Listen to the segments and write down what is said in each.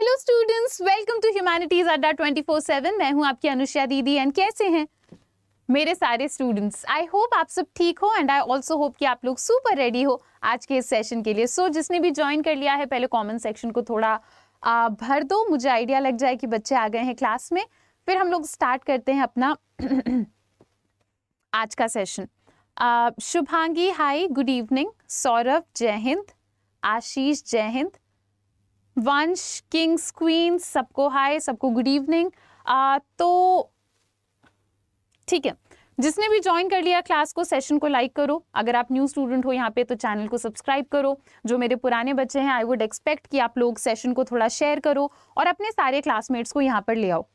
Hello students welcome to humanities Adda 24/7 मैं हूं आपकी अनुष्या दीदी एंड कैसे हैं मेरे सारे स्टूडेंट्स आई होप आप सब ठीक हो एंड आई ऑल्सो होप कि आप लोग सुपर रेडी हो आज के इस सेशन के लिए सो so, जिसने भी ज्वाइन कर लिया है पहले कॉमेंट सेक्शन को थोड़ा आ, भर दो मुझे आइडिया लग जाए कि बच्चे आ गए हैं क्लास में फिर हम लोग स्टार्ट करते हैं अपना आज का session Shubhangi hi good evening Saurabh जय हिंद आशीष जय हिंद वंश किंग्स क्वीन सबको हाय सबको गुड इवनिंग तो ठीक है जिसने भी ज्वाइन कर लिया क्लास को सेशन को लाइक करो अगर आप न्यू स्टूडेंट हो यहाँ पे तो चैनल को सब्सक्राइब करो जो मेरे पुराने बच्चे हैं आई वुड एक्सपेक्ट कि आप लोग सेशन को थोड़ा शेयर करो और अपने सारे क्लासमेट्स को यहाँ पर ले आओ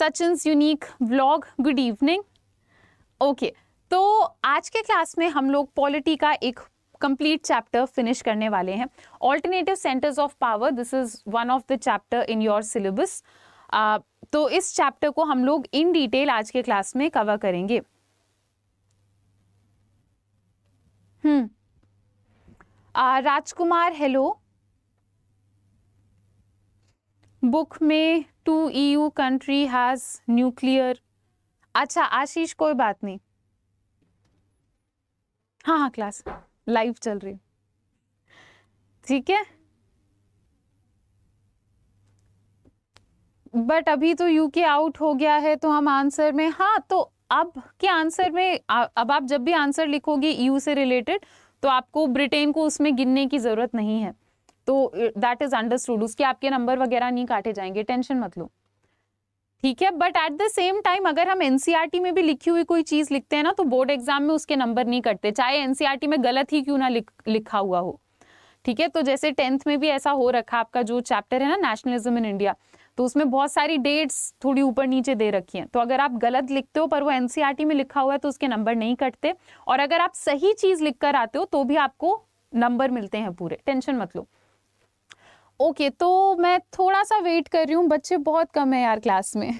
Sachin unique vlog good evening okay तो आज के क्लास में हम लोग पॉलिटी का एक कंप्लीट चैप्टर फिनिश करने वाले हैं alternative centres of power this is one of the chapter in your syllabus तो इस चैप्टर को हम लोग इन डिटेल आज के क्लास में कवर करेंगे हम्म राजकुमार हेलो बुक में two EU country has nuclear अच्छा आशीष कोई बात नहीं हाँ हाँ क्लास लाइव चल रही ठीक है बट अभी तो यूके आउट हो गया है तो हम आंसर में हाँ तो अब के आंसर में अब आप जब भी आंसर लिखोगे यू से रिलेटेड तो आपको ब्रिटेन को उसमें गिनने की ज़रूरत नहीं है तो दैट इज़ अंडरस्टूड उसके आपके नंबर वगैरह नहीं काटे जाएंगे टेंशन मत लो ठीक है but at the same time अगर हम एनसीईआरटी e में भी लिखी हुई कोई चीज लिखते हैं ना तो बोर्ड एग्जाम में उसके नंबर नहीं कटते चाहे एनसीईआरटी e में गलत ही क्यों ना लिख, लिखा हुआ हो ठीक है तो जैसे टेंथ में भी ऐसा हो रखा आपका जो चैप्टर है ना नेशनलिज्म इन इंडिया तो उसमें बहुत सारी डेट्स थोड़ी ऊपर नीचे दे रखी हैं तो अगर आप गलत लिखते हो पर वो एनसीईआरटी e में लिखा हुआ है तो उसके नंबर नहीं कटते और अगर आप सही चीज लिख कर आते हो तो भी आपको नंबर मिलते हैं पूरे टेंशन मत लो ओके तो मैं थोड़ा सा वेट कर रही हूँ बच्चे बहुत कम है यार क्लास में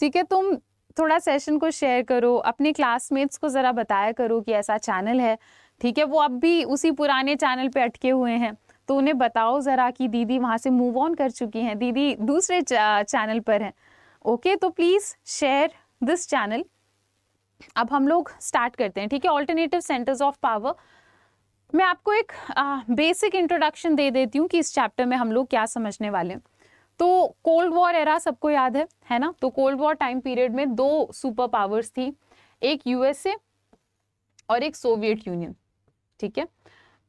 ठीक है तुम थोड़ा सेशन को शेयर करो अपने क्लासमेट्स को ज़रा बताया करो कि ऐसा चैनल है ठीक है वो अब भी उसी पुराने चैनल पे अटके हुए हैं तो उन्हें बताओ ज़रा कि दीदी वहाँ से मूव ऑन कर चुकी हैं दीदी दूसरे चैनल पर हैं ओके तो प्लीज़ शेयर दिस चैनल अब हम लोग स्टार्ट करते हैं ठीक है ऑल्टरनेटिव सेंटर्स ऑफ पावर मैं आपको एक बेसिक इंट्रोडक्शन दे देती हूँ कि इस चैप्टर में हम लोग क्या समझने वाले हैं तो कोल्ड वॉर एरा सबको याद है है ना तो कोल्ड वॉर टाइम पीरियड में दो सुपर पावर्स थी एक यूएसए और एक सोवियत यूनियन ठीक है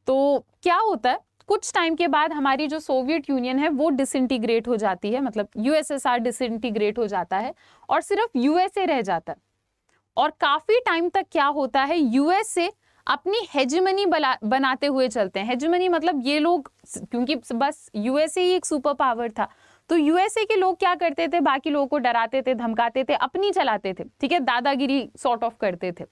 तो क्या होता है कुछ टाइम के बाद हमारी जो सोवियत यूनियन है वो डिसइंटीग्रेट हो जाती है मतलब यूएसएसआर डिसइंटीग्रेट हो जाता है और सिर्फ यूएसए रह जाता है और काफ़ी टाइम तक क्या होता है यूएसए अपनी हेजमनी बनाते हुए चलते हैं हेजमनी मतलब ये लोग क्योंकि बस यूएसए ही एक सुपर पावर था तो यूएसए के लोग क्या करते थे बाकी लोगों को डराते थे धमकाते थे अपनी चलाते थे ठीक है दादागिरी सॉर्ट ऑफ करते थे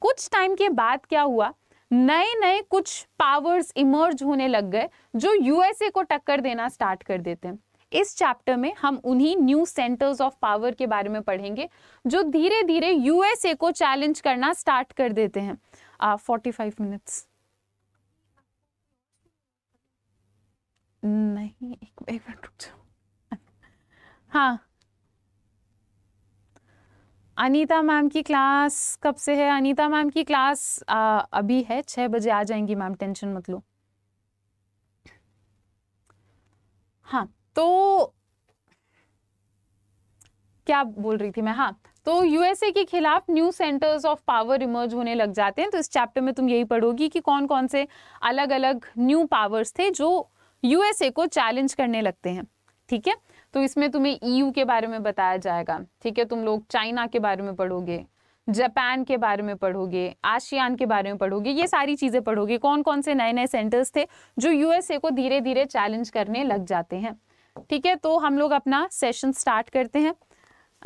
कुछ टाइम के बाद क्या हुआ नए नए कुछ पावर्स इमर्ज होने लग गए जो यूएसए को टक्कर देना स्टार्ट कर देते हैं इस चैप्टर में हम उन्हीं न्यू सेंटर्स ऑफ पावर के बारे में पढ़ेंगे जो धीरे धीरे यूएसए को चैलेंज करना स्टार्ट कर देते हैं uh, 45 मिनट्स नहीं एक एक मिनट रुक जाओ हाँ अनीता मैम की क्लास कब से है अनीता मैम की क्लास आ, अभी है छह बजे आ जाएंगी मैम टेंशन मत लो हाँ तो क्या बोल रही थी मैं हाँ तो यूएसए के खिलाफ new centres of power emerge होने लग जाते हैं तो इस चैप्टर में तुम यही पढ़ोगी कि कौन कौन से अलग अलग न्यू पावर्स थे जो यूएसए को चैलेंज करने लगते हैं ठीक है तो इसमें तुम्हें ईयू e के बारे में बताया जाएगा ठीक है तुम लोग चाइना के बारे में पढ़ोगे जापान के बारे में पढ़ोगे आशियान के बारे में पढ़ोगे ये सारी चीज़ें पढ़ोगे कौन कौन से नए नए सेंटर्स थे जो यूएसए को धीरे धीरे चैलेंज करने लग जाते हैं ठीक है तो हम लोग अपना सेशन स्टार्ट करते हैं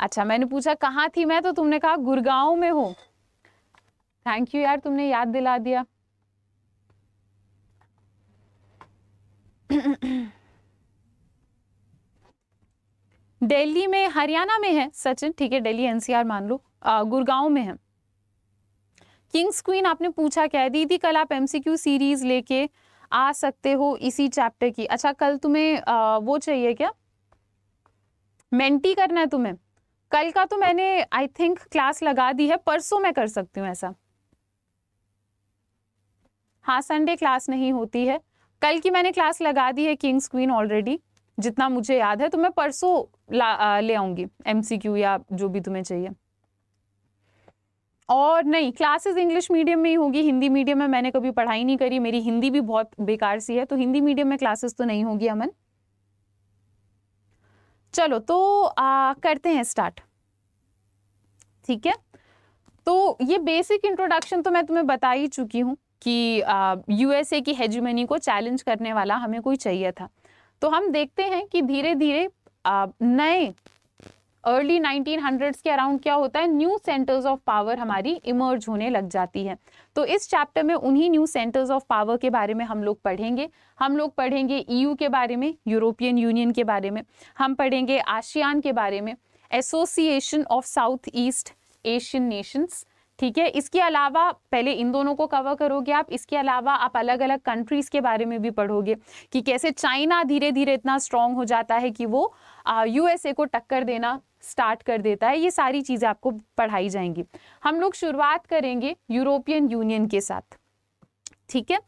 अच्छा मैंने पूछा कहाँ थी मैं तो तुमने कहा गुरगांव में हूँ थैंक यू यार तुमने याद दिला दिया दिल्ली में हरियाणा में है सचिन ठीक है दिल्ली एनसीआर मान लो गुरगांव में है किंग्स क्वीन आपने पूछा क्या है दीदी कल आप एमसीक्यू सीरीज लेके आ सकते हो इसी चैप्टर की अच्छा कल तुम्हें आ, वो चाहिए क्या मेंटी करना है तुम्हें कल का तो मैंने आई थिंक क्लास लगा दी है परसों मैं कर सकती हूँ ऐसा हाँ संडे क्लास नहीं होती है कल की मैंने क्लास लगा दी है किंग्स क्वीन ऑलरेडी जितना मुझे याद है तो मैं परसों ले आऊंगी एमसीक्यू या जो भी तुम्हें चाहिए और नहीं क्लासेस इंग्लिश मीडियम में ही होगी हिंदी मीडियम में मैंने कभी पढ़ाई नहीं करी मेरी हिंदी भी बहुत बेकार सी है तो हिंदी मीडियम में क्लासेस तो नहीं होगी अमन चलो तो आ, करते हैं स्टार्ट ठीक है तो ये बेसिक इंट्रोडक्शन तो मैं तुम्हें बता ही चुकी हूँ कि यूएसए की हेजुमनी को चैलेंज करने वाला हमें कोई चाहिए था तो हम देखते हैं कि धीरे धीरे नए अर्ली 1900s के अराउंड क्या होता है न्यू सेंटर्स ऑफ पावर हमारी इमर्ज होने लग जाती है तो इस चैप्टर में उन्हीं न्यू सेंटर्स ऑफ पावर के बारे में हम लोग पढ़ेंगे हम लोग पढ़ेंगे ईयू e के बारे में यूरोपियन यूनियन के बारे में हम पढ़ेंगे आशियान के बारे में association of south east Asian nations ठीक है इसके अलावा पहले इन दोनों को कवर करोगे आप इसके अलावा आप अलग अलग कंट्रीज़ के बारे में भी पढ़ोगे कि कैसे चाइना धीरे धीरे इतना स्ट्रांग हो जाता है कि वो यूएसए को टक्कर देना स्टार्ट कर देता है ये सारी चीज़ें आपको पढ़ाई जाएंगी हम लोग शुरुआत करेंगे यूरोपियन यूनियन के साथ ठीक है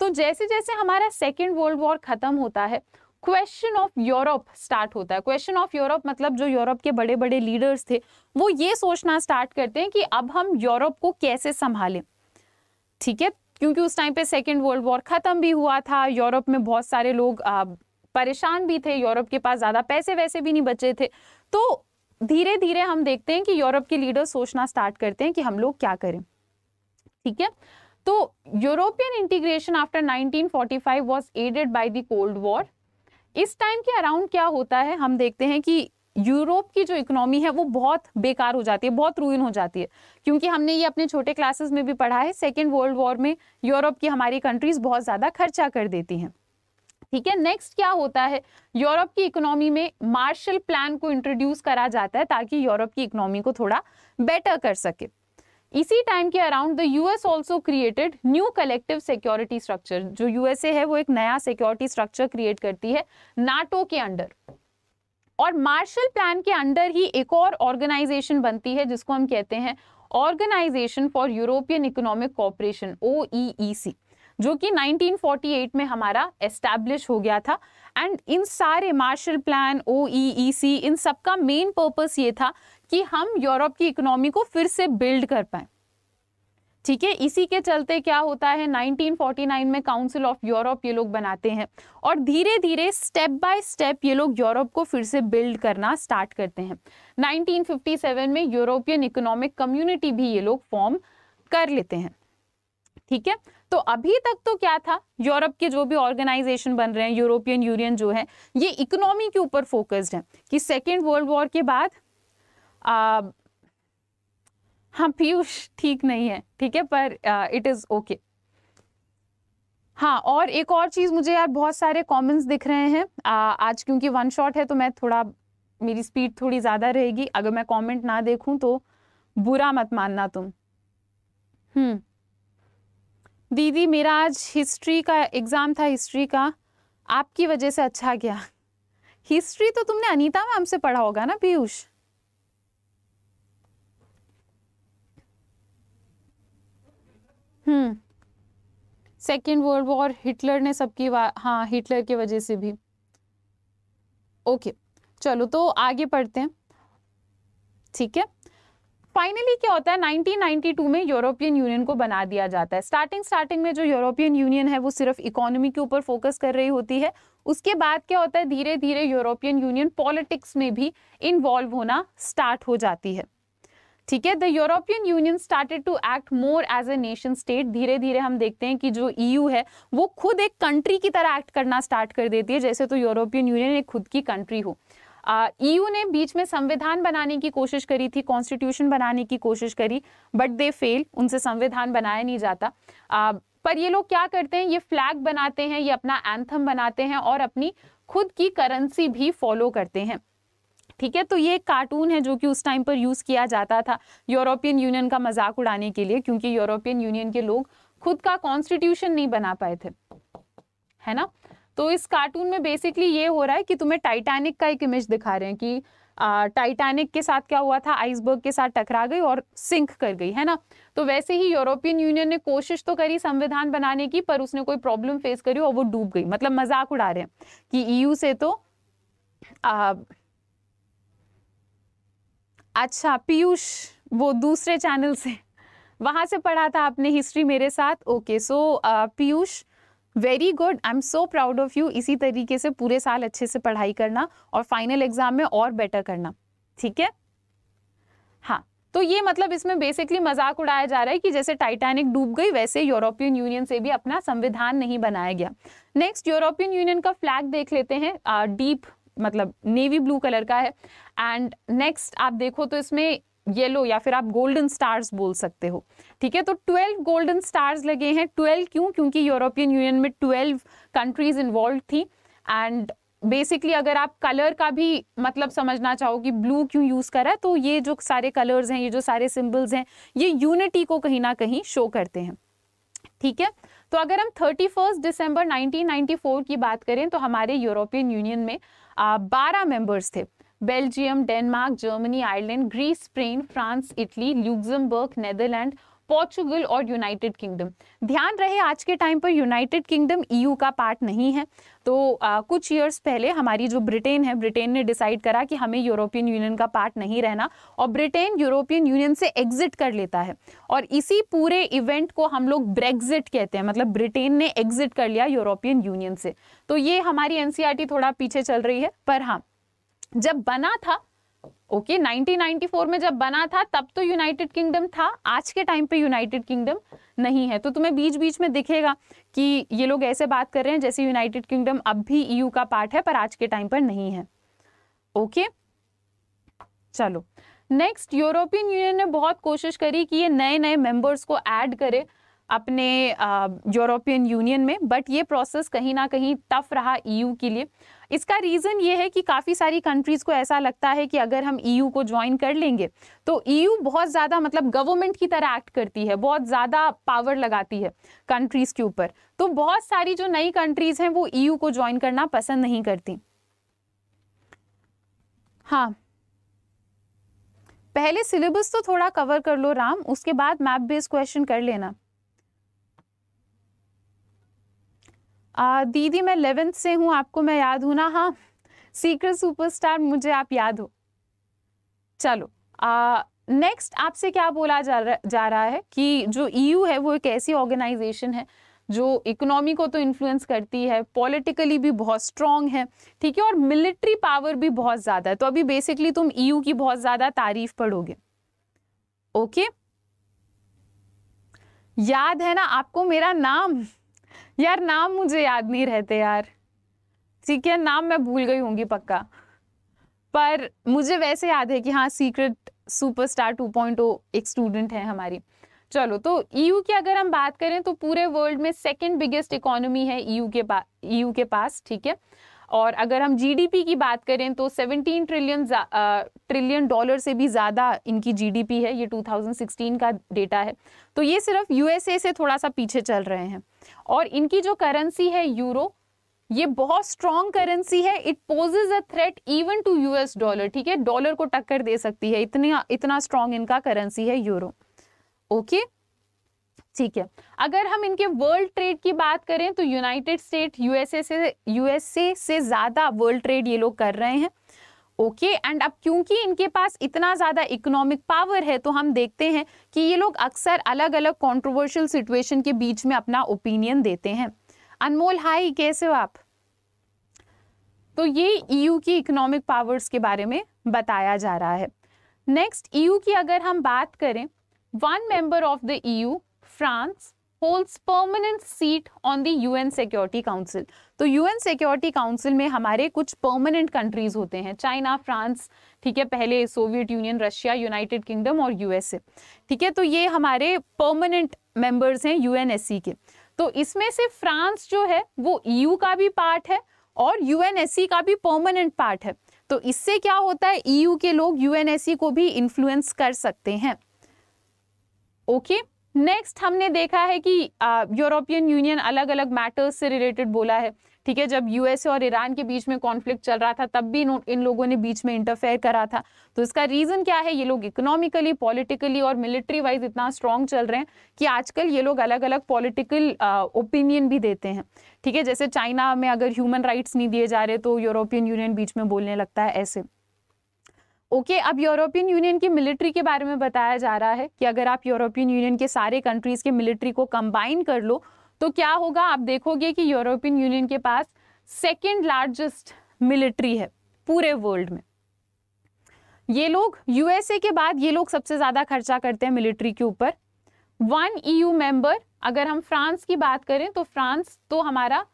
तो जैसे जैसे हमारा सेकेंड वर्ल्ड वॉर खत्म होता है क्वेश्चन ऑफ यूरोप स्टार्ट होता है क्वेश्चन ऑफ यूरोप मतलब जो यूरोप के बड़े बड़े लीडर्स थे वो ये सोचना स्टार्ट करते हैं कि अब हम यूरोप को कैसे संभालें ठीक है क्योंकि उस टाइम पे सेकेंड वर्ल्ड वॉर ख़त्म भी हुआ था यूरोप में बहुत सारे लोग परेशान भी थे यूरोप के पास ज़्यादा पैसे वैसे भी नहीं बचे थे तो धीरे धीरे हम देखते हैं कि यूरोप के लीडर सोचना स्टार्ट करते हैं कि हम लोग क्या करें ठीक है तो European integration after 1945 was aided by the cold war इस टाइम के अराउंड क्या होता है हम देखते हैं कि यूरोप की जो इकोनॉमी है वो बहुत बेकार हो जाती है बहुत रूइन हो जाती है क्योंकि हमने ये अपने छोटे क्लासेस में भी पढ़ा है सेकेंड वर्ल्ड वॉर में यूरोप की हमारी कंट्रीज बहुत ज़्यादा खर्चा कर देती हैं ठीक है नेक्स्ट क्या होता है यूरोप की इकोनॉमी में मार्शल प्लान को इंट्रोड्यूस करा जाता है ताकि यूरोप की इकोनॉमी को थोड़ा बेटर कर सके इसी टाइम के around the US also created new collective security structure जो यूएसए है वो एक नया सिक्योरिटी स्ट्रक्चर क्रिएट करती है नाटो के अंडर और मार्शल प्लान के अंडर ही एक और ऑर्गेनाइजेशन बनती है जिसको हम कहते हैं organisation for European economic cooperation O जो कि 1948 में हमारा एस्टैब्लिश हो गया था एंड इन सारे Marshall plan O C e e इन सब का मेन पर्पस ये था कि हम यूरोप की इकोनॉमी को फिर से बिल्ड कर पाए ठीक है इसी के चलते क्या होता है 1949 में काउंसिल ऑफ यूरोप ये लोग बनाते हैं और धीरे धीरे स्टेप बाय स्टेप ये लोग यूरोप को फिर से बिल्ड करना स्टार्ट करते हैं 1957 में यूरोपियन इकोनॉमिक कम्युनिटी भी ये लोग फॉर्म कर लेते हैं ठीक है तो अभी तक तो क्या था यूरोप के जो भी ऑर्गेनाइजेशन बन रहे हैं यूरोपियन यूनियन जो है ये इकोनॉमी के ऊपर फोकस्ड है कि सेकेंड वर्ल्ड वॉर के बाद आ, uh, हाँ पीयूष ठीक नहीं है ठीक है पर इट इज़ ओके हाँ और एक और चीज़ मुझे यार बहुत सारे कमेंट्स दिख रहे हैं आ, uh, आज क्योंकि वन शॉट है तो मैं थोड़ा मेरी स्पीड थोड़ी ज़्यादा रहेगी अगर मैं कमेंट ना देखूं तो बुरा मत मानना तुम हम्म दीदी मेरा आज हिस्ट्री का एग्ज़ाम था हिस्ट्री का आपकी वजह से अच्छा गया हिस्ट्री तो तुमने अनीता मैम से पढ़ा होगा ना Piyush hmm second world war Hitler ने सबकी हाँ हिटलर की वजह से भी ओके चलो तो आगे पढ़ते हैं ठीक है फाइनली क्या होता है 1992 में यूरोपियन यूनियन को बना दिया जाता है स्टार्टिंग स्टार्टिंग में जो यूरोपियन यूनियन है वो सिर्फ इकोनॉमी के ऊपर फोकस कर रही होती है उसके बाद क्या होता है धीरे धीरे यूरोपियन यूनियन पॉलिटिक्स में भी इन्वॉल्व होना स्टार्ट हो जाती है ठीक है the European union started to act more as a nation state धीरे धीरे हम देखते हैं कि जो ईयू है वो खुद एक कंट्री की तरह एक्ट करना स्टार्ट कर देती है जैसे तो यूरोपियन यूनियन एक खुद की कंट्री हो ईयू e ने बीच में संविधान बनाने की कोशिश करी थी कॉन्स्टिट्यूशन बनाने की कोशिश करी बट दे फेल उनसे संविधान बनाया नहीं जाता आ, पर ये लोग क्या करते हैं ये फ्लैग बनाते हैं ये अपना एंथम बनाते हैं और अपनी खुद की करेंसी भी फॉलो करते हैं ठीक है तो ये एक कार्टून है जो कि उस टाइम पर यूज़ किया जाता था यूरोपियन यूनियन का मजाक उड़ाने के लिए क्योंकि यूरोपियन यूनियन के लोग खुद का कॉन्स्टिट्यूशन नहीं बना पाए थे है ना तो इस कार्टून में बेसिकली ये हो रहा है कि तुम्हें टाइटैनिक का एक इमेज दिखा रहे हैं कि टाइटैनिक के साथ क्या हुआ था आइसबर्ग के साथ टकरा गई और सिंक कर गई है ना तो वैसे ही यूरोपियन यूनियन ने कोशिश तो करी संविधान बनाने की पर उसने कोई प्रॉब्लम फेस करी और वो डूब गई मतलब मजाक उड़ा रहे हैं कि ईयू e से तो आ, अच्छा पीयूष वो दूसरे चैनल से वहां से पढ़ा था आपने हिस्ट्री मेरे साथ okay so Piyush very good I am so proud of you इसी तरीके से पूरे साल अच्छे से पढ़ाई करना और फाइनल एग्जाम में और बेटर करना ठीक है हाँ तो ये मतलब इसमें बेसिकली मजाक उड़ाया जा रहा है कि जैसे टाइटैनिक डूब गई वैसे यूरोपियन यूनियन से भी अपना संविधान नहीं बनाया गया नेक्स्ट यूरोपियन यूनियन का फ्लैग देख लेते हैं डीप मतलब नेवी ब्लू कलर का है एंड नेक्स्ट आप देखो तो इसमें येलो या फिर आप गोल्डन स्टार्स बोल सकते हो ठीक है तो 12 गोल्डन स्टार्स लगे हैं 12 क्यों क्योंकि यूरोपियन यूनियन में 12 कंट्रीज इन्वॉल्व थी एंड बेसिकली अगर आप कलर का भी मतलब समझना चाहो कि ब्लू क्यों यूज़ करा है तो ये जो सारे कलर्स हैं ये जो सारे सिम्बल्स हैं ये यूनिटी को कहीं ना कहीं शो करते हैं ठीक है तो अगर हम थर्टी फर्स्ट दिसंबर 1994 की बात करें तो हमारे यूरोपियन यूनियन में बारह मेंबर्स थे Belgium Denmark Germany Ireland Greece Spain France Italy Luxembourg Netherland Portugal और यूनाइटेड किंगडम ध्यान रहे आज के टाइम पर यूनाइटेड किंगडम ईयू का पार्ट नहीं है तो आ, कुछ ईयर्स पहले हमारी जो ब्रिटेन है ब्रिटेन ने डिसाइड करा कि हमें यूरोपियन यूनियन का पार्ट नहीं रहना और ब्रिटेन यूरोपियन यूनियन से एग्जिट कर लेता है और इसी पूरे इवेंट को हम लोग ब्रेग्जिट कहते हैं मतलब ब्रिटेन ने एग्जिट कर लिया यूरोपियन यूनियन से तो ये हमारी एन e थोड़ा पीछे चल रही है पर हाँ जब बना था ओके okay, 1994 में जब बना था तब तो यूनाइटेड किंगडम था आज के टाइम पे यूनाइटेड किंगडम नहीं है तो तुम्हें बीच बीच में दिखेगा कि ये लोग ऐसे बात कर रहे हैं जैसे यूनाइटेड किंगडम अब भी ईयू e का पार्ट है पर आज के टाइम पर नहीं है ओके okay? चलो नेक्स्ट यूरोपियन यूनियन ने बहुत कोशिश करी कि ये नए नए मेंबर्स को ऐड करे अपने यूरोपियन यूनियन में बट ये प्रोसेस कहीं ना कहीं टफ रहा ईयू e के लिए इसका रीज़न ये है कि काफ़ी सारी कंट्रीज़ को ऐसा लगता है कि अगर हम ईयू e को ज्वाइन कर लेंगे तो ईयू e बहुत ज़्यादा मतलब गवर्नमेंट की तरह एक्ट करती है बहुत ज़्यादा पावर लगाती है कंट्रीज़ के ऊपर तो बहुत सारी जो नई कंट्रीज़ हैं वो ईयू e को ज्वाइन करना पसंद नहीं करती हाँ पहले सिलेबस तो थोड़ा कवर कर लो राम उसके बाद मैप बेस्ड क्वेश्चन कर लेना दीदी मैं इलेवेंथ से हूँ आपको मैं याद हूँ ना हाँ सीक्रेट सुपरस्टार मुझे आप याद हो चलो नेक्स्ट आपसे क्या बोला जा रहा जा रहा है कि जो ईयू e है वो एक ऐसी ऑर्गेनाइजेशन है जो इकोनॉमी को तो इन्फ्लुएंस करती है पॉलिटिकली भी बहुत स्ट्रांग है ठीक है और मिलिट्री पावर भी बहुत ज़्यादा है तो अभी बेसिकली तुम ईयू e की बहुत ज़्यादा तारीफ पढ़ोगे ओके याद है ना आपको मेरा नाम यार नाम मुझे याद नहीं रहते यार ठीक है नाम मैं भूल गई होंगी पक्का पर मुझे वैसे याद है कि हाँ सीक्रेट सुपरस्टार 2.0 एक स्टूडेंट है हमारी चलो तो ईयू e की अगर हम बात करें तो पूरे वर्ल्ड में सेकेंड बिगेस्ट इकोनॉमी है ईयू e के पास ईयू e के पास ठीक है और अगर हम जीडीपी की बात करें तो 17 ट्रिलियन ट्रिलियन डॉलर से भी ज़्यादा इनकी जीडीपी है ये 2016 का डेटा है तो ये सिर्फ यूएसए से थोड़ा सा पीछे चल रहे हैं और इनकी जो करेंसी है यूरो ये बहुत स्ट्रॉन्ग करेंसी है it poses a threat even to US dollar ठीक है डॉलर को टक्कर दे सकती है इतना इतना स्ट्रॉन्ग इनका करेंसी है यूरो ओके okay? ठीक है अगर हम इनके वर्ल्ड ट्रेड की बात करें तो यूनाइटेड स्टेट यूएसए से यूएसए से ज़्यादा वर्ल्ड ट्रेड ये लोग कर रहे हैं ओके okay, एंड अब क्योंकि इनके पास इतना ज़्यादा इकोनॉमिक पावर है तो हम देखते हैं कि ये लोग अक्सर अलग अलग कंट्रोवर्शियल सिचुएशन के बीच में अपना ओपिनियन देते हैं अनमोल हाई कैसे हो आप तो ये ईयू e की इकोनॉमिक पावर्स के बारे में बताया जा रहा है नेक्स्ट ईयू e की अगर हम बात करें one member of the EU France holds permanent seat on the UN Security Council. तो UN Security Council में हमारे कुछ permanent countries होते हैं चाइना फ्रांस ठीक है पहले Soviet Union Russia United Kingdom और यूएसए ठीक है तो ये हमारे परमानेंट मेंबर्स हैं यूएनएससी के तो इसमें से फ्रांस जो है वो ईयू e का भी पार्ट है और यूएनएससी का भी परमानेंट पार्ट है तो इससे क्या होता है ईयू e के लोग यूएनएससी को भी इन्फ्लुएंस कर सकते हैं ओके okay? नेक्स्ट हमने देखा है कि यूरोपियन यूनियन अलग अलग मैटर्स से रिलेटेड बोला है ठीक है जब यूएसए और ईरान के बीच में कॉन्फ्लिक्ट चल रहा था तब भी इन लोगों ने बीच में इंटरफेयर करा था तो इसका रीज़न क्या है ये लोग इकोनॉमिकली पॉलिटिकली और मिलिट्री वाइज इतना स्ट्रांग चल रहे हैं कि आजकल ये लोग अलग अलग पॉलिटिकल ओपिनियन भी देते हैं ठीक है जैसे चाइना में अगर ह्यूमन राइट्स नहीं दिए जा रहे तो यूरोपियन यूनियन बीच में बोलने लगता है ऐसे ओके okay, अब यूरोपियन यूनियन की मिलिट्री के बारे में बताया जा रहा है कि अगर आप यूरोपियन यूनियन के सारे कंट्रीज के मिलिट्री को कंबाइन कर लो तो क्या होगा आप देखोगे कि यूरोपियन यूनियन के पास सेकेंड लार्जेस्ट मिलिट्री है पूरे वर्ल्ड में ये लोग यूएसए के बाद ये लोग सबसे ज़्यादा खर्चा करते हैं मिलिट्री के ऊपर वन ईयू मेंबर अगर हम फ्रांस की बात करें तो फ्रांस तो हमारा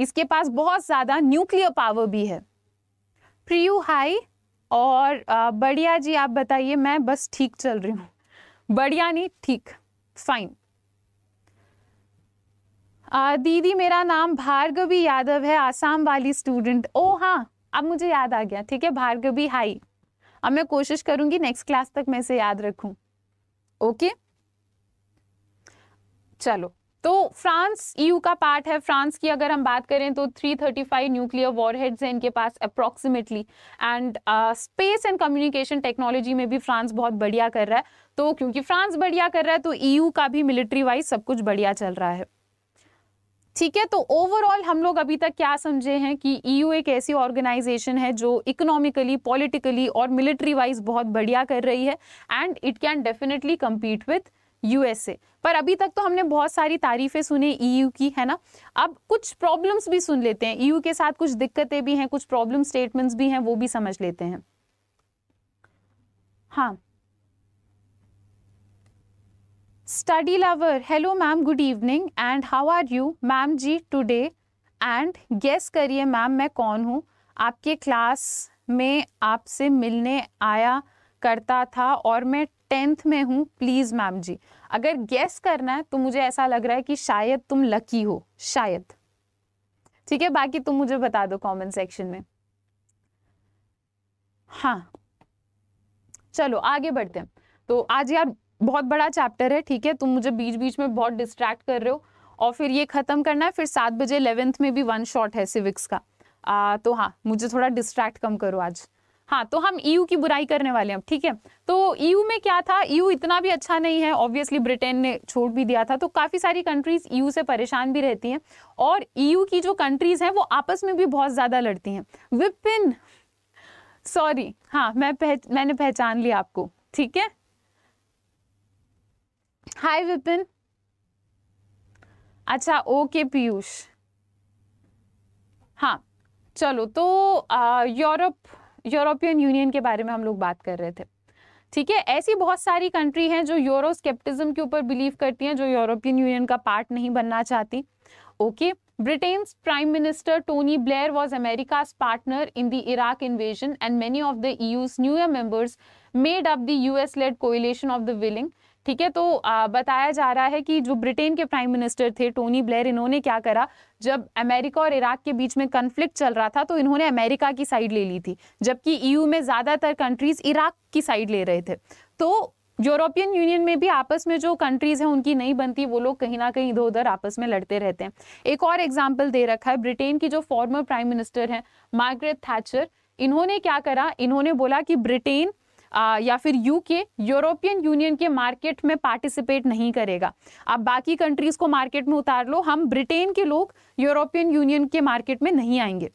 इसके पास बहुत ज़्यादा न्यूक्लियर पावर भी है प्रियू हाई और बढ़िया जी आप बताइए मैं बस ठीक चल रही हूँ बढ़िया नहीं ठीक फाइन दीदी मेरा नाम भार्गवी यादव है आसाम वाली स्टूडेंट ओ हाँ अब मुझे याद आ गया ठीक है भार्गवी हाई अब मैं कोशिश करूंगी नेक्स्ट क्लास तक मैं इसे याद रखू ओके चलो तो फ्रांस ईयू e का पार्ट है फ्रांस की अगर हम बात करें तो 335 न्यूक्लियर वॉरहेड्स हैं इनके पास approximately and space and communication technology में भी फ्रांस बहुत बढ़िया कर रहा है तो क्योंकि फ्रांस बढ़िया कर रहा है तो ईयू e का भी मिलिट्री वाइज सब कुछ बढ़िया चल रहा है ठीक है तो ओवरऑल हम लोग अभी तक क्या समझे हैं कि ईयू e एक ऐसी ऑर्गेनाइजेशन है जो इकोनॉमिकली पॉलिटिकली और मिलिट्री वाइज बहुत बढ़िया कर रही है and it can definitely compete with USA पर अभी तक तो हमने बहुत सारी तारीफें सुने ईयू e की है ना अब कुछ प्रॉब्लम्स भी सुन लेते हैं ईयू e के साथ कुछ दिक्कतें भी हैं कुछ प्रॉब्लम स्टेटमेंट्स भी हैं वो भी समझ लेते हैं हाँ study lover hello ma'am good evening and how are you ma'am जी टुडे एंड गेस करिए मैम मैं कौन हूँ आपके क्लास में आपसे मिलने आया करता था और मैं टेंथ में हूँ प्लीज़ मैम जी अगर गेस करना है तो मुझे ऐसा लग रहा है कि शायद तुम लकी हो शायद ठीक है बाकी तुम मुझे बता दो कमेंट सेक्शन में हाँ चलो आगे बढ़ते हैं तो आज यार बहुत बड़ा चैप्टर है ठीक है तुम मुझे बीच बीच में बहुत डिस्ट्रैक्ट कर रहे हो और फिर ये ख़त्म करना है फिर सात बजे इलेवेंथ में भी वन शॉट है सिविक्स का आ, तो हाँ मुझे थोड़ा डिस्ट्रैक्ट कम करो आज हाँ तो हम ईयू e की बुराई करने वाले हैं ठीक है तो ईयू e में क्या था ईयू e इतना भी अच्छा नहीं है ऑब्वियसली ब्रिटेन ने छोड़ भी दिया था तो काफ़ी सारी कंट्रीज़ ईयू से परेशान भी रहती हैं और ईयू की जो कंट्रीज़ हैं वो आपस में भी बहुत ज़्यादा लड़ती हैं विपिन सॉरी हाँ मैं पह, मैंने पहचान लिया आपको ठीक है हाय विपिन अच्छा ओके पीयूष हाँ चलो तो यूरोप यूरोपियन यूनियन के बारे में हम लोग बात कर रहे थे ठीक है ऐसी बहुत सारी कंट्री हैं जो यूरोप्टिज्म के ऊपर बिलीव करती हैं जो यूरोपियन यूनियन का पार्ट नहीं बनना चाहती okay Britain prime minister Tony Blair was America partner in the Iraq invasion and many of the EU's new year members made up the US led coalition of the willing ठीक है तो आ, बताया जा रहा है कि जो ब्रिटेन के प्राइम मिनिस्टर थे टोनी ब्लेयर इन्होंने क्या करा जब अमेरिका और इराक के बीच में कन्फ्लिक्ट चल रहा था तो इन्होंने अमेरिका की साइड ले ली थी जबकि ईयू e में ज़्यादातर कंट्रीज़ इराक की साइड ले रहे थे तो यूरोपियन यूनियन में भी आपस में जो कंट्रीज़ हैं उनकी नहीं बनती वो लोग कहीं ना कहीं इधर उधर आपस में लड़ते रहते हैं एक और एग्जाम्पल दे रखा है ब्रिटेन की जो फॉर्मर प्राइम मिनिस्टर हैं मार्गरेट थैचर इन्होंने क्या करा इन्होंने बोला कि ब्रिटेन या फिर यूके यूरोपियन यूनियन के मार्केट में पार्टिसिपेट नहीं करेगा आप बाकी कंट्रीज़ को मार्केट में उतार लो हम ब्रिटेन के लोग यूरोपियन यूनियन के मार्केट में नहीं आएंगे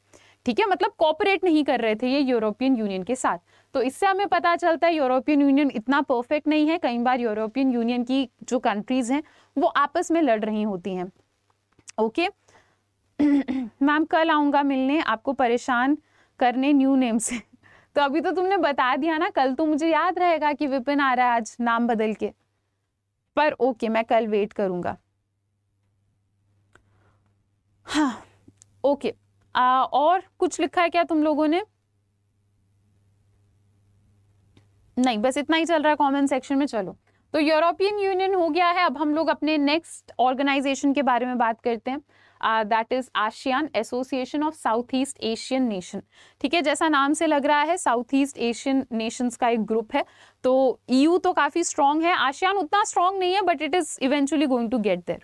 ठीक है मतलब कॉपरेट नहीं कर रहे थे ये यूरोपियन यूनियन के साथ तो इससे हमें पता चलता है यूरोपियन यूनियन इतना परफेक्ट नहीं है कई बार यूरोपियन यूनियन की जो कंट्रीज़ हैं वो आपस में लड़ रही होती हैं ओके मैम कल आऊँगा मिलने आपको परेशान करने न्यू नेम से तो अभी तो तुमने बता दिया ना कल तो मुझे याद रहेगा कि विपिन आ रहा है आज नाम बदल के पर ओके मैं कल वेट करूंगा हाँ ओके आ, और कुछ लिखा है क्या तुम लोगों ने नहीं बस इतना ही चल रहा है कमेंट सेक्शन में चलो तो यूरोपियन यूनियन हो गया है अब हम लोग अपने नेक्स्ट ऑर्गेनाइजेशन के बारे में बात करते हैं that is ASEAN association of south east Asian nation ठीक है जैसा नाम से लग रहा है साउथ ईस्ट एशियन नेशंस का एक ग्रुप है तो ईयू e तो काफ़ी स्ट्रांग है आशियान उतना स्ट्रांग नहीं है but it is eventually going to get there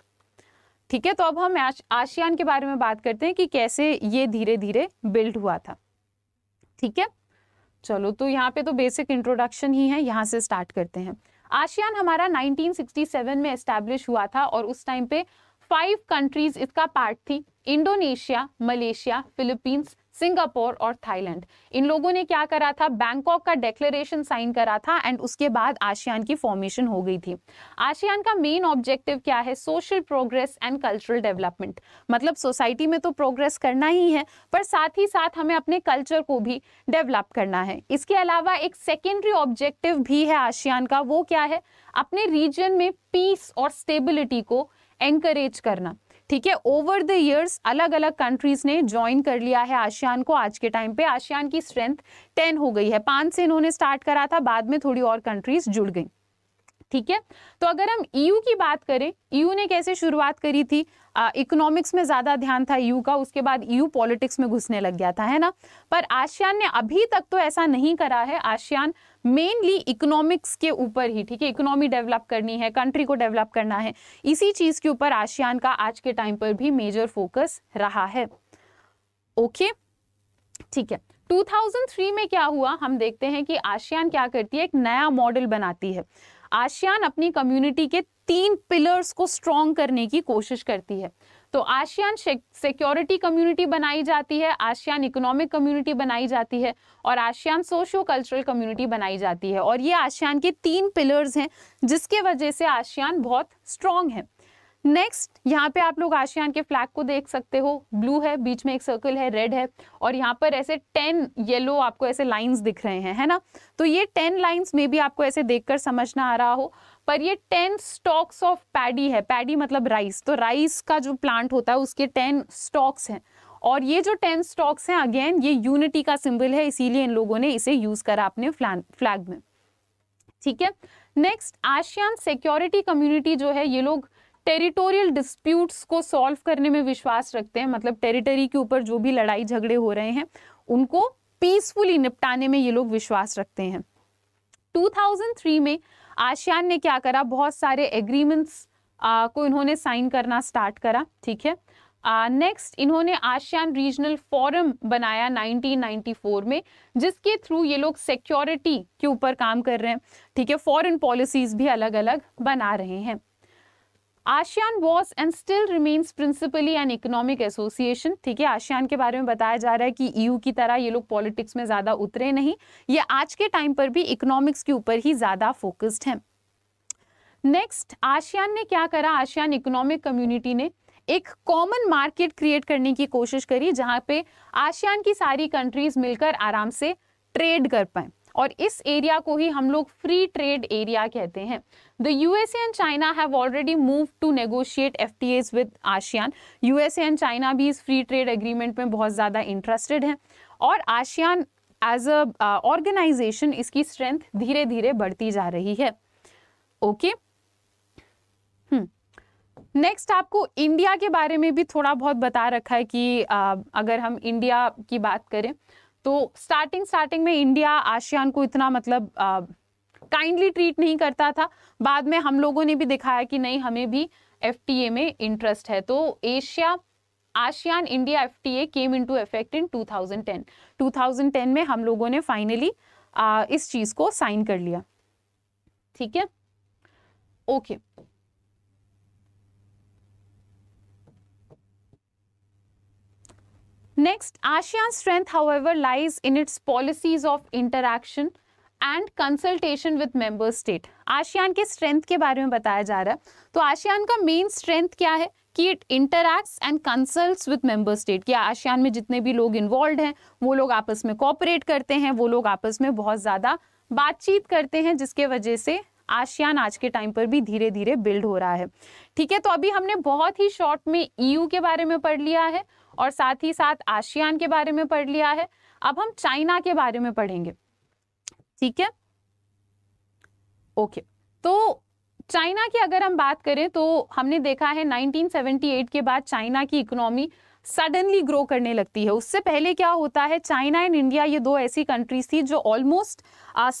ठीक है तो अब हम आशियान के बारे में बात करते हैं कि कैसे ये धीरे धीरे बिल्ड हुआ था ठीक है चलो तो यहाँ पे तो बेसिक इंट्रोडक्शन ही है यहाँ से स्टार्ट करते हैं आशियान हमारा 1967 में एस्टेब्लिश हुआ था और उस टाइम पे फाइव कंट्रीज इसका पार्ट थी इंडोनेशिया मलेशिया फिलीपींस सिंगापुर और थाईलैंड इन लोगों ने क्या करा था बैंकॉक का डेक्लेरेशन साइन करा था एंड उसके बाद आसियान की फॉर्मेशन हो गई थी आसियान का मेन ऑब्जेक्टिव क्या है social progress and cultural development मतलब सोसाइटी में तो प्रोग्रेस करना ही है पर साथ ही साथ हमें अपने कल्चर को भी डेवलप करना है इसके अलावा एक सेकेंडरी ऑब्जेक्टिव भी है आसियान का वो क्या है अपने रीजन में पीस और स्टेबिलिटी को एंकरेज करना ठीक है ओवर द ईयर्स अलग अलग कंट्रीज ने ज्वाइन कर लिया है आसियान को आज के टाइम पे आसियान की स्ट्रेंथ टेन हो गई है पांच से इन्होंने स्टार्ट करा था बाद में थोड़ी और कंट्रीज जुड़ गई ठीक है तो अगर हम ईयू e की बात करें ईयू e ने कैसे शुरुआत करी थी इकोनॉमिक्स में ज़्यादा ध्यान था ईयू e का उसके बाद ईयू पॉलिटिक्स में घुसने लग गया था है ना पर आसियान ने अभी तक तो ऐसा नहीं करा है आसियान मेनली इकोनॉमिक्स के ऊपर ही ठीक है इकोनॉमी डेवलप करनी है कंट्री को डेवलप करना है इसी चीज़ के ऊपर आशियान का आज के टाइम पर भी मेजर फोकस रहा है ओके ठीक है 2003 में क्या हुआ हम देखते हैं कि आशियान क्या करती है एक नया मॉडल बनाती है आशियान अपनी कम्युनिटी के तीन पिलर्स को स्ट्रॉन्ग करने की कोशिश करती है तो आसियान सिक्योरिटी कम्युनिटी बनाई जाती है आसियान इकोनॉमिक कम्युनिटी बनाई जाती है और आसियान सोशियो कल्चरल कम्युनिटी बनाई जाती है और ये आसियान के तीन पिलर्स हैं जिसके वजह से आसियान बहुत स्ट्रांग है नेक्स्ट यहाँ पे आप लोग आशियान के फ्लैग को देख सकते हो ब्लू है बीच में एक सर्कल है रेड है और यहाँ पर ऐसे टेन येलो आपको ऐसे लाइंस दिख रहे हैं है ना तो ये टेन लाइंस में भी आपको ऐसे देखकर समझना आ रहा हो पर ये टेन स्टॉक्स ऑफ पैडी है पैडी मतलब राइस तो राइस का जो प्लांट होता है उसके टेन स्टॉक्स हैं और ये जो टेन स्टॉक्स हैं अगेन ये यूनिटी का सिंबल है इसीलिए इन लोगों ने इसे यूज करा अपने फ्लैग में ठीक है नेक्स्ट आशियान सिक्योरिटी कम्युनिटी जो है ये लोग टेरिटोरियल डिस्प्यूट्स को सॉल्व करने में विश्वास रखते हैं मतलब टेरिटरी के ऊपर जो भी लड़ाई झगड़े हो रहे हैं उनको पीसफुली निपटाने में ये लोग विश्वास रखते हैं 2003 में आशियान ने क्या करा बहुत सारे एग्रीमेंट्स को इन्होंने साइन करना स्टार्ट करा ठीक है नेक्स्ट uh, इन्होंने आशियान रीजनल फोरम बनाया 1994 में जिसके थ्रू ये लोग सिक्योरिटी के ऊपर काम कर रहे हैं ठीक है फॉरेन पॉलिसीज भी अलग अलग बना रहे हैं ASEAN was and still remains principally an economic association ठीक है आशियान के बारे में बताया जा रहा है कि ईयू की तरह ये लोग पॉलिटिक्स में ज़्यादा उतरे नहीं ये आज के टाइम पर भी इकोनॉमिक्स के ऊपर ही ज़्यादा फोकस्ड हैं नेक्स्ट आसियान ने क्या करा आसियान इकोनॉमिक कम्युनिटी ने एक कॉमन मार्केट क्रिएट करने की कोशिश करी जहाँ पे आसियान की सारी कंट्रीज मिलकर आराम से ट्रेड कर पाए और इस एरिया को ही हम लोग फ्री ट्रेड एरिया कहते हैं the USA and China have already move to negotiate F T As with ASEAN USA and China भी इस फ्री ट्रेड एग्रीमेंट में बहुत ज़्यादा इंटरेस्टेड हैं और आशियान एज अ ऑर्गेनाइजेशन इसकी स्ट्रेंथ धीरे धीरे बढ़ती जा रही है ओके okay? Next hmm. आपको इंडिया के बारे में भी थोड़ा बहुत बता रखा है कि आ, uh, अगर हम इंडिया की बात करें तो स्टार्टिंग स्टार्टिंग में इंडिया आशियान को इतना मतलब काइंडली ट्रीट नहीं करता था बाद में हम लोगों ने भी दिखाया कि नहीं हमें भी एफ में इंटरेस्ट है तो Asia ASEAN India F T A came into effect in two two thousand ten thousand ten में हम लोगों ने फाइनली इस चीज़ को साइन कर लिया ठीक है okay okay. Next ASEAN strength however lies in its policies of interaction and consultation with member state ASEAN के स्ट्रेंथ के बारे में बताया जा रहा है तो आशियान का मेन स्ट्रेंथ क्या है कि it interacts and consult with member state कि आसियान में जितने भी लोग इन्वॉल्व हैं वो लोग आपस में कॉपरेट करते हैं वो लोग आपस में बहुत ज़्यादा बातचीत करते हैं जिसके वजह से आशियान आज के टाइम पर भी धीरे धीरे बिल्ड हो रहा है ठीक है तो अभी हमने बहुत ही शॉर्ट में ईयू e के बारे में पढ़ लिया है और साथ ही साथ आशियान के बारे में पढ़ लिया है अब हम चाइना के बारे में पढ़ेंगे ठीक है ओके तो चाइना की अगर हम बात करें तो हमने देखा है 1978 के बाद चाइना की इकोनॉमी सडनली ग्रो करने लगती है उससे पहले क्या होता है चाइना एंड इंडिया ये दो ऐसी कंट्रीज थी जो ऑलमोस्ट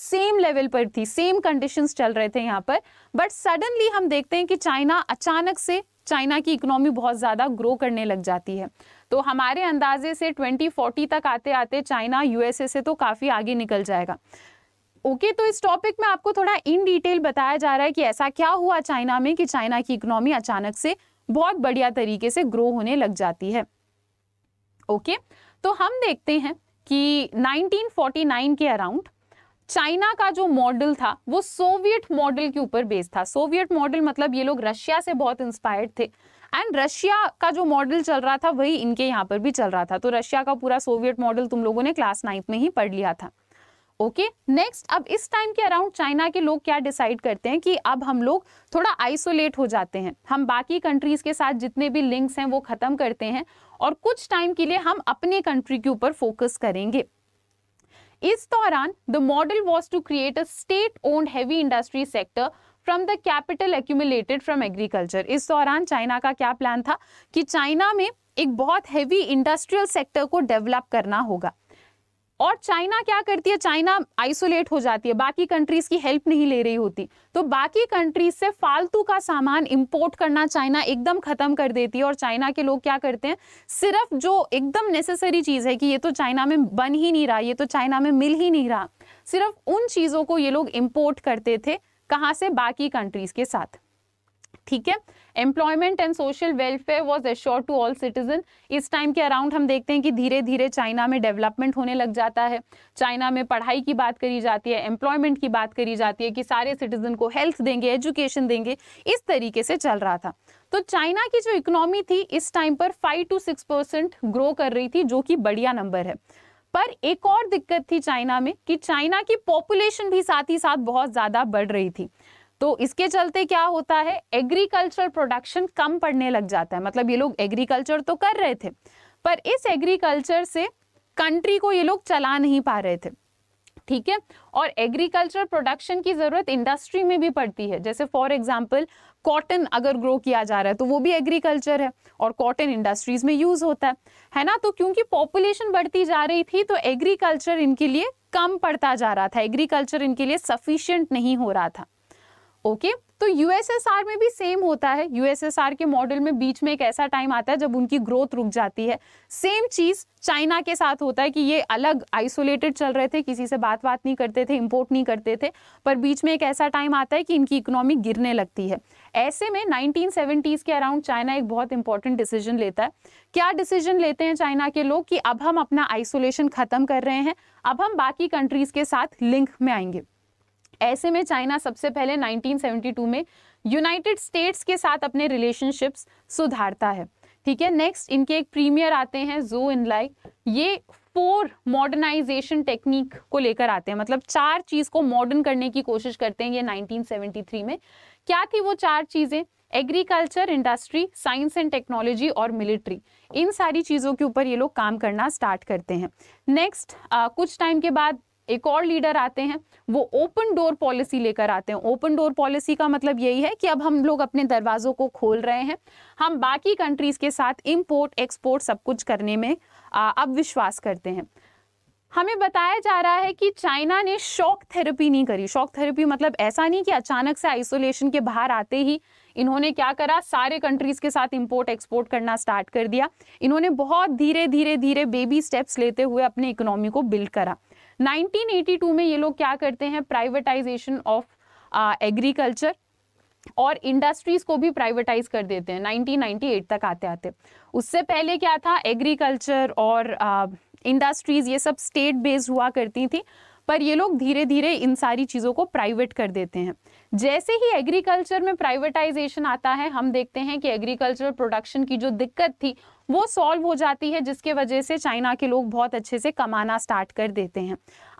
सेम लेवल पर थी सेम कंडीशंस चल रहे थे यहाँ पर बट सडनली हम देखते हैं कि चाइना अचानक से चाइना की इकोनॉमी बहुत ज़्यादा ग्रो करने लग जाती है तो हमारे अंदाजे से 2040 तक आते आते चाइना यूएसए से तो काफ़ी आगे निकल जाएगा ओके okay, तो इस टॉपिक में आपको थोड़ा इन डिटेल बताया जा रहा है कि ऐसा क्या हुआ चाइना में कि चाइना की इकोनॉमी अचानक से बहुत बढ़िया तरीके से ग्रो होने लग जाती है ओके okay, तो हम देखते हैं कि 1949 के अराउंड चाइना का जो मॉडल था वो सोवियत मॉडल के ऊपर बेस्ड था सोवियत मॉडल मतलब ये लोग रशिया से बहुत इंस्पायर्ड थे एंड रशिया का जो मॉडल चल रहा था वही इनके यहाँ पर भी चल रहा था तो रशिया का पूरा सोवियत मॉडल तुम लोगों ने क्लास नाइन्थ में ही पढ़ लिया था ओके okay, नेक्स्ट अब इस टाइम के अराउंड चाइना के लोग क्या डिसाइड करते हैं कि अब हम लोग थोड़ा आइसोलेट हो जाते हैं हम बाकी कंट्रीज के साथ जितने भी लिंक्स हैं वो ख़त्म करते हैं और कुछ टाइम के लिए हम अपने कंट्री के ऊपर फोकस करेंगे इस दौरान the model was to create a state owned heavy industry sector from the capital accumulated from agriculture इस दौरान चाइना का क्या प्लान था कि चाइना में एक बहुत हैवी इंडस्ट्रियल सेक्टर को डेवलप करना होगा और चाइना क्या करती है चाइना आइसोलेट हो जाती है बाकी कंट्रीज की हेल्प नहीं ले रही होती तो बाकी कंट्रीज से फालतू का सामान इंपोर्ट करना चाइना एकदम खत्म कर देती है और चाइना के लोग क्या करते हैं सिर्फ जो एकदम नेसेसरी चीज़ है कि ये तो चाइना में बन ही नहीं रहा ये तो चाइना में मिल ही नहीं रहा सिर्फ उन चीज़ों को ये लोग इम्पोर्ट करते थे कहाँ से बाकी कंट्रीज के साथ ठीक है employment and social welfare was assure to all citizen इस टाइम के अराउंड हम देखते हैं कि धीरे धीरे चाइना में डेवलपमेंट होने लग जाता है चाइना में पढ़ाई की बात करी जाती है एम्प्लॉयमेंट की बात करी जाती है कि सारे सिटीजन को हेल्थ देंगे एजुकेशन देंगे इस तरीके से चल रहा था तो चाइना की जो इकोनॉमी थी इस टाइम पर five to six percent grow कर रही थी जो कि बढ़िया नंबर है पर एक और दिक्कत थी चाइना में कि चाइना की पॉपुलेशन भी साथ ही साथ बहुत ज़्यादा बढ़ रही थी तो इसके चलते क्या होता है एग्रीकल्चर प्रोडक्शन कम पड़ने लग जाता है मतलब ये लोग एग्रीकल्चर तो कर रहे थे पर इस एग्रीकल्चर से कंट्री को ये लोग चला नहीं पा रहे थे ठीक है और एग्रीकल्चर प्रोडक्शन की ज़रूरत इंडस्ट्री में भी पड़ती है जैसे फॉर एग्जाम्पल कॉटन अगर ग्रो किया जा रहा है तो वो भी एग्रीकल्चर है और कॉटन इंडस्ट्रीज में यूज़ होता है है ना तो क्योंकि पॉपुलेशन बढ़ती जा रही थी तो एग्रीकल्चर इनके लिए कम पड़ता जा रहा था एग्रीकल्चर इनके लिए सफिशियंट नहीं हो रहा था ओके okay? तो यूएसएसआर में भी सेम होता है यूएसएसआर के मॉडल में बीच में एक ऐसा टाइम आता है जब उनकी ग्रोथ रुक जाती है सेम चीज चाइना के साथ होता है कि ये अलग आइसोलेटेड चल रहे थे किसी से बात बात नहीं करते थे इम्पोर्ट नहीं करते थे पर बीच में एक ऐसा टाइम आता है कि इनकी इकोनॉमी गिरने लगती है ऐसे में नाइनटीन के अराउंड चाइना एक बहुत इंपॉर्टेंट डिसीजन लेता है क्या डिसीजन लेते हैं चाइना के लोग कि अब हम अपना आइसोलेशन खत्म कर रहे हैं अब हम बाकी कंट्रीज के साथ लिंक में आएंगे ऐसे में चाइना सबसे पहले 1972 में यूनाइटेड स्टेट्स के साथ अपने रिलेशनशिप्स सुधारता है ठीक है नेक्स्ट इनके एक प्रीमियर आते हैं जो इन लाइक ये फोर मॉडर्नाइजेशन टेक्निक को लेकर आते हैं मतलब चार चीज को मॉडर्न करने की कोशिश करते हैं ये 1973 में क्या थी वो चार चीजें agriculture industry science and technology और मिलिट्री इन सारी चीज़ों के ऊपर ये लोग काम करना स्टार्ट करते हैं नेक्स्ट कुछ टाइम के बाद एक और लीडर आते हैं वो ओपन डोर पॉलिसी लेकर आते हैं ओपन डोर पॉलिसी का मतलब यही है कि अब हम लोग अपने दरवाज़ों को खोल रहे हैं हम बाकी कंट्रीज़ के साथ इम्पोर्ट एक्सपोर्ट सब कुछ करने में आ, अब विश्वास करते हैं हमें बताया जा रहा है कि चाइना ने शॉक थेरेपी नहीं करी शॉक थेरेपी मतलब ऐसा नहीं कि अचानक से आइसोलेशन के बाहर आते ही इन्होंने क्या करा सारे कंट्रीज़ के साथ इंपोर्ट एक्सपोर्ट करना स्टार्ट कर दिया इन्होंने बहुत धीरे धीरे धीरे बेबी स्टेप्स लेते हुए अपने इकोनॉमी को बिल्ड करा 1982 में ये लोग क्या करते हैं प्राइवेटाइजेशन ऑफ एग्रीकल्चर और इंडस्ट्रीज को भी प्राइवेटाइज कर देते हैं 1998 तक आते आते उससे पहले क्या था एग्रीकल्चर और इंडस्ट्रीज ये सब स्टेट बेस्ड हुआ करती थी पर ये लोग धीरे धीरे इन सारी चीज़ों को प्राइवेट कर देते हैं जैसे ही एग्रीकल्चर में प्राइवेटाइजेशन आता है हम देखते हैं कि एग्रीकल्चर प्रोडक्शन की जो दिक्कत थी वो सॉल्व हो जाती है जिसके वजह से चाइना के लोग बहुत अच्छे से कमाना स्टार्ट कर देते हैं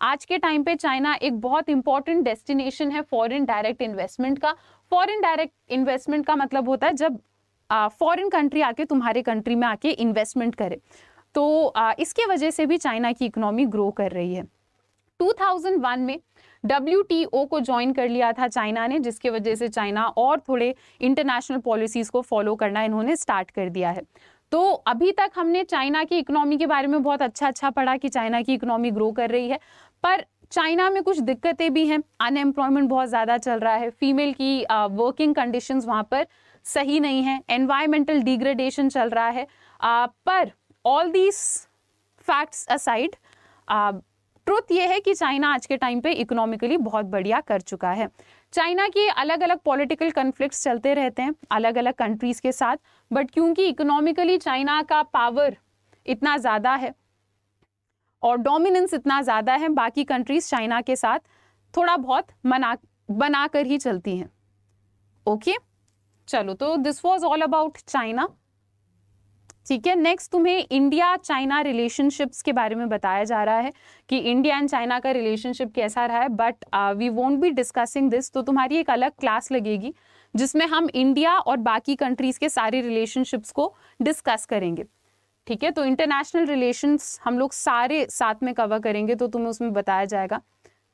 आज के टाइम पे चाइना एक बहुत इंपॉर्टेंट डेस्टिनेशन है फॉरेन डायरेक्ट इन्वेस्टमेंट का फॉरेन डायरेक्ट इन्वेस्टमेंट का मतलब होता है जब फॉरेन कंट्री आके तुम्हारे कंट्री में आके इन्वेस्टमेंट करे तो आ, इसके वजह से भी चाइना की इकोनॉमी ग्रो कर रही है 2001 में डब्ल्यू को ज्वाइन कर लिया था चाइना ने जिसके वजह से चाइना और थोड़े इंटरनेशनल पॉलिसीज़ को फॉलो करना इन्होंने स्टार्ट कर दिया है तो अभी तक हमने चाइना की इकोनॉमी के बारे में बहुत अच्छा अच्छा पढ़ा कि चाइना की इकोनॉमी ग्रो कर रही है पर चाइना में कुछ दिक्कतें भी हैं अनएम्प्लॉयमेंट बहुत ज़्यादा चल रहा है फीमेल की वर्किंग कंडीशन वहाँ पर सही नहीं है एनवायरमेंटल डिग्रेडेशन चल रहा है आ, पर all these facts aside truth ये है कि चाइना आज के टाइम पे इकोनॉमिकली बहुत बढ़िया कर चुका है चाइना के अलग अलग पॉलिटिकल कन्फ्लिक्ट चलते रहते हैं अलग अलग कंट्रीज के साथ बट क्योंकि इकोनॉमिकली चाइना का पावर इतना ज़्यादा है और डोमिनेंस इतना ज़्यादा है बाकी कंट्रीज चाइना के साथ थोड़ा बहुत मना बना कर ही चलती हैं ओके okay? चलो तो this was all about China ठीक है नेक्स्ट तुम्हें इंडिया चाइना रिलेशनशिप्स के बारे में बताया जा रहा है कि इंडिया एंड चाइना का रिलेशनशिप कैसा रहा है but we won't be discussing this तो तुम्हारी एक अलग क्लास लगेगी जिसमें हम इंडिया और बाकी कंट्रीज के सारे रिलेशनशिप्स को डिस्कस करेंगे ठीक है तो इंटरनेशनल रिलेशंस हम लोग सारे साथ में कवर करेंगे तो तुम्हें उसमें बताया जाएगा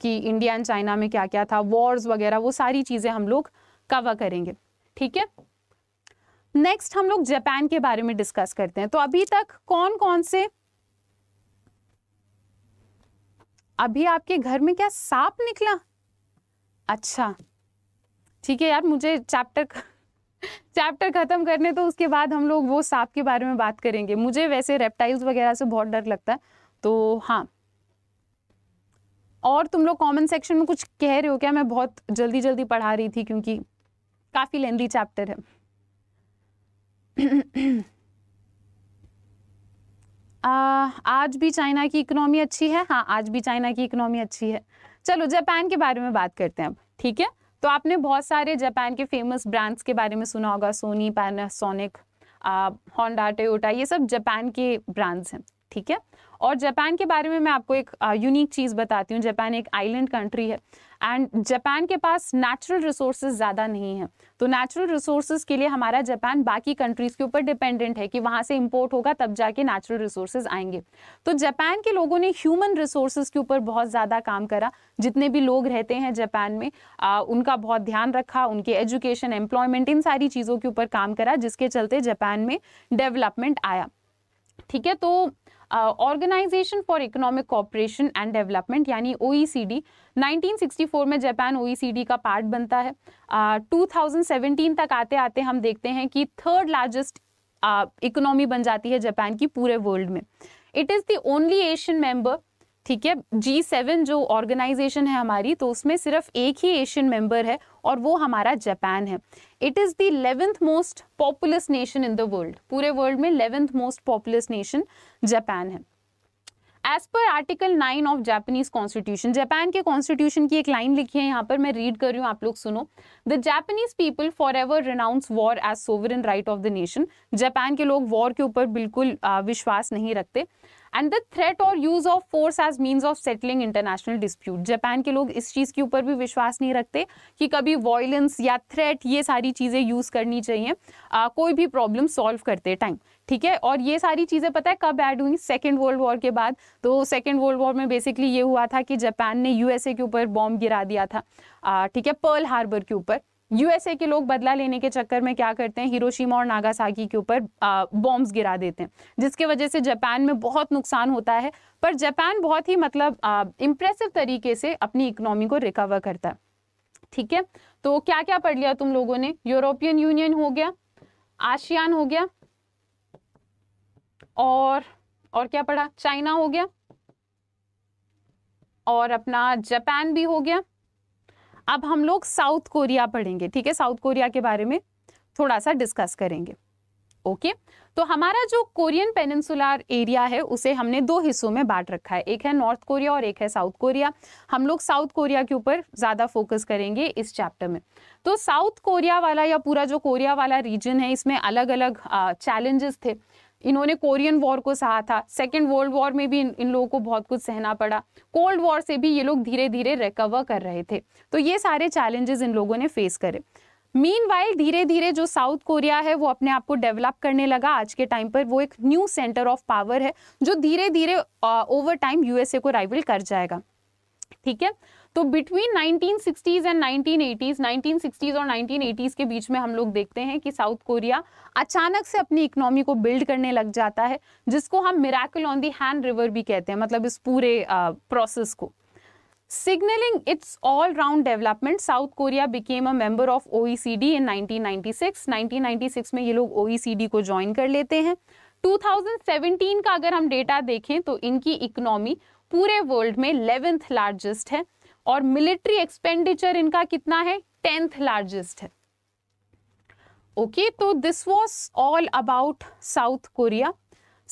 कि इंडिया एंड चाइना में क्या क्या था वॉर्स वगैरह वो सारी चीज़ें हम लोग कवर करेंगे ठीक है नेक्स्ट हम लोग जापान के बारे में डिस्कस करते हैं तो अभी तक कौन कौन से अभी आपके घर में क्या सांप निकला अच्छा ठीक है यार मुझे चैप्टर चैप्टर खत्म करने तो उसके बाद हम लोग वो सांप के बारे में बात करेंगे मुझे वैसे रेप्टाइल्स वगैरह से बहुत डर लगता है तो हाँ और तुम लोग कमेंट सेक्शन में कुछ कह रहे हो क्या मैं बहुत जल्दी जल्दी पढ़ा रही थी क्योंकि काफ़ी लेंदी चैप्टर है आ, आज भी चाइना की इकोनॉमी अच्छी है हाँ आज भी चाइना की इकोनॉमी अच्छी है चलो जापान के बारे में बात करते हैं अब ठीक है तो आपने बहुत सारे जापान के फेमस ब्रांड्स के बारे में सुना होगा सोनी पैनासोनिक होंडा टोयोटा ये सब जापान के ब्रांड्स हैं ठीक है और जापान के बारे में मैं आपको एक यूनिक चीज़ बताती हूँ जापान एक आइलैंड कंट्री है एंड जापान के पास नेचुरल रिसोर्सेज ज़्यादा नहीं है तो नेचुरल रिसोर्सेज के लिए हमारा जापान बाकी कंट्रीज़ के ऊपर डिपेंडेंट है कि वहां से इम्पोर्ट होगा तब जाके नेचुरल रिसोर्सेज आएंगे तो जापान के लोगों ने ह्यूमन रिसोर्सेज के ऊपर बहुत ज़्यादा काम करा जितने भी लोग रहते हैं जापान में आ, उनका बहुत ध्यान रखा उनके एजुकेशन एम्प्लॉयमेंट इन सारी चीज़ों के ऊपर काम करा जिसके चलते जापान में डेवलपमेंट आया ठीक है तो organisation for economic cooperation and development यानी ओ 1964 e में जापान ओ e का पार्ट बनता है uh, 2017 तक आते आते हम देखते हैं कि थर्ड लार्जेस्ट इकोनॉमी बन जाती है जापान की पूरे वर्ल्ड में it is the only Asian member ठीक है जी सेवन जो ऑर्गेनाइजेशन है हमारी तो उसमें सिर्फ एक ही एशियन मेंबर है और वो हमारा जापान है it is the eleventh most populous nation in the world पूरे वर्ल्ड में eleventh most populous nation Japan है as per article nine of Japanese constitution Japan के कॉन्स्टिट्यूशन की एक लाइन लिखी है यहाँ पर मैं रीड कर रही हूँ आप लोग सुनो the Japanese people forever renounce war as sovereign right of the nation Japan के लोग वॉर के ऊपर बिल्कुल विश्वास नहीं रखते एंड द थ्रेट और use of force as means of settling international dispute Japan के लोग इस चीज़ के ऊपर भी विश्वास नहीं रखते कि कभी वॉयलेंस या थ्रेट ये सारी चीज़ें यूज़ करनी चाहिए आ, कोई भी प्रॉब्लम सॉल्व करते टाइम ठीक है और ये सारी चीज़ें पता है कब ऐड हुई सेकेंड वर्ल्ड वॉर के बाद तो सेकेंड वर्ल्ड वॉर में बेसिकली ये हुआ था कि जापान ने यूएसए के ऊपर बॉम्ब गिरा दिया था ठीक है पर्ल हार्बर के ऊपर यूएसए के लोग बदला लेने के चक्कर में क्या करते हैं हिरोशिमा और नागासाकी के ऊपर बॉम्ब्स गिरा देते हैं जिसके वजह से जापान में बहुत नुकसान होता है पर जापान बहुत ही मतलब इम्प्रेसिव तरीके से अपनी इकोनॉमी को रिकवर करता है ठीक है तो क्या क्या पढ़ लिया तुम लोगों ने यूरोपियन यूनियन हो गया आशियान हो गया और और क्या पढ़ा चाइना हो गया और अपना जापान भी हो गया अब हम लोग साउथ कोरिया पढ़ेंगे ठीक है साउथ कोरिया के बारे में थोड़ा सा डिस्कस करेंगे ओके तो हमारा जो कोरियन पेनिनसुलर एरिया है उसे हमने दो हिस्सों में बांट रखा है एक है नॉर्थ कोरिया और एक है साउथ कोरिया हम लोग साउथ कोरिया के ऊपर ज़्यादा फोकस करेंगे इस चैप्टर में तो साउथ कोरिया वाला या पूरा जो कोरिया वाला रीजन है इसमें अलग अलग चैलेंजेस थे इन्होंने कोरियन वॉर को सहा था सेकेंड वर्ल्ड वॉर में भी इन, इन लोगों को बहुत कुछ सहना पड़ा कोल्ड वॉर से भी ये लोग धीरे धीरे रिकवर कर रहे थे तो ये सारे चैलेंजेस इन लोगों ने फेस करे मीन धीरे धीरे जो साउथ कोरिया है वो अपने आप को डेवलप करने लगा आज के टाइम पर वो एक न्यू सेंटर ऑफ पावर है जो धीरे धीरे ओवर टाइम यूएसए को राइवल कर जाएगा ठीक है तो between 1960s and 1980s 1960s और 1980s के बीच में हम लोग देखते हैं कि साउथ कोरिया अचानक से अपनी इकोनॉमी को बिल्ड करने लग जाता है जिसको हम miracle on the hand river भी कहते हैं मतलब इस पूरे प्रोसेस को signalling its all round signaling its all-round development south korea became a member of oecd nineteen 1996 six में ये लोग ओ ई सी डी को ज्वाइन कर लेते हैं 2017 का अगर हम डेटा देखें तो इनकी इकोनॉमी पूरे वर्ल्ड में 11th लार्जेस्ट है और मिलिट्री एक्सपेंडिचर इनका कितना है टेंथ लार्जेस्ट है ओके okay, तो this was all about South Korea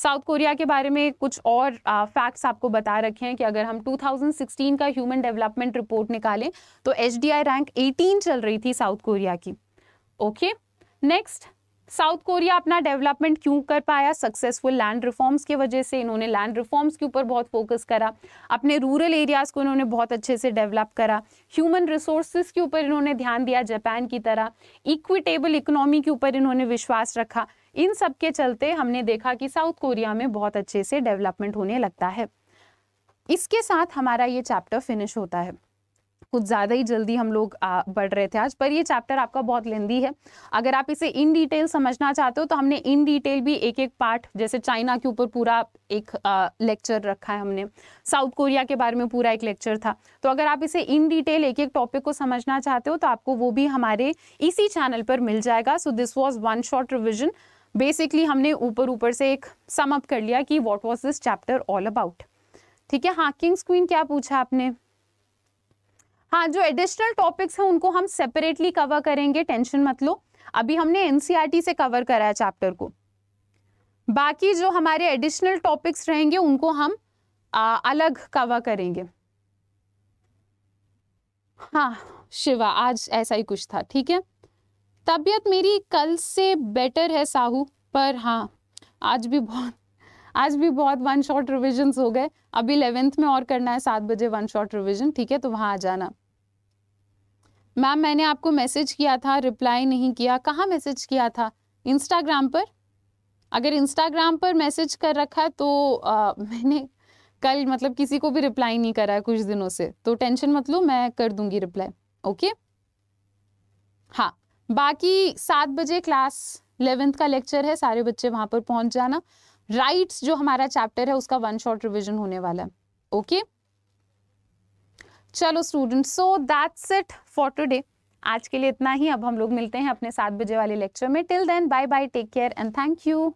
South Korea के बारे में कुछ और फैक्ट्स आपको बता रखे हैं कि अगर हम 2016 का ह्यूमन डेवलपमेंट रिपोर्ट निकालें तो एच रैंक 18 चल रही थी साउथ कोरिया की ओके नेक्स्ट साउथ कोरिया अपना डेवलपमेंट क्यों कर पाया सक्सेसफुल लैंड रिफॉर्म्स की वजह से इन्होंने लैंड रिफॉर्म्स के ऊपर बहुत फोकस करा अपने रूरल एरियाज़ को इन्होंने बहुत अच्छे से डेवलप करा ह्यूमन रिसोर्सेज के ऊपर इन्होंने ध्यान दिया जापान की तरह इक्विटेबल इकोनॉमी के ऊपर इन्होंने विश्वास रखा इन सब के चलते हमने देखा कि साउथ कोरिया में बहुत अच्छे से डेवलपमेंट होने लगता है इसके साथ हमारा ये चैप्टर फिनिश होता है कुछ ज़्यादा ही जल्दी हम लोग आ, बढ़ रहे थे आज पर ये चैप्टर आपका बहुत लेंदी है अगर आप इसे इन डिटेल समझना चाहते हो तो हमने इन डिटेल भी एक एक पार्ट जैसे चाइना के ऊपर पूरा एक लेक्चर रखा है हमने साउथ कोरिया के बारे में पूरा एक लेक्चर था तो अगर आप इसे इन डिटेल एक एक टॉपिक को समझना चाहते हो तो आपको वो भी हमारे इसी चैनल पर मिल जाएगा so this was one short revision basically हमने ऊपर ऊपर से एक सम कर लिया कि what was this chapter all about ठीक है हाँ किंग्स क्वीन क्या पूछा आपने हाँ जो एडिशनल टॉपिक्स हैं उनको हम सेपरेटली कवर करेंगे टेंशन मत लो अभी हमने एनसीईआरटी e से कवर करा है चैप्टर को बाकी जो हमारे एडिशनल टॉपिक्स रहेंगे उनको हम आ, अलग कवर करेंगे हाँ शिवा आज ऐसा ही कुछ था ठीक है तबीयत मेरी कल से बेटर है साहू पर हाँ आज भी बहुत आज भी बहुत वन शॉट रिविजन्स हो गए अभी इलेवेंथ में और करना है सात बजे वन शॉट रिविजन ठीक है तो वहाँ आ जाना मैम मैंने आपको मैसेज किया था रिप्लाई नहीं किया कहाँ मैसेज किया था इंस्टाग्राम पर अगर इंस्टाग्राम पर मैसेज कर रखा तो आ, मैंने कल मतलब किसी को भी रिप्लाई नहीं करा है कुछ दिनों से तो टेंशन मत लो मैं कर दूंगी रिप्लाई ओके हाँ बाकी सात बजे क्लास इलेवेंथ का लेक्चर है सारे बच्चे वहाँ पर पहुँच जाना राइट्स जो हमारा चैप्टर है उसका वन शॉर्ट रिविजन होने वाला है ओके चलो student so that's it for today आज के लिए इतना ही अब हम लोग मिलते हैं अपने सात बजे वाले लेक्चर में till then bye bye take care and thank you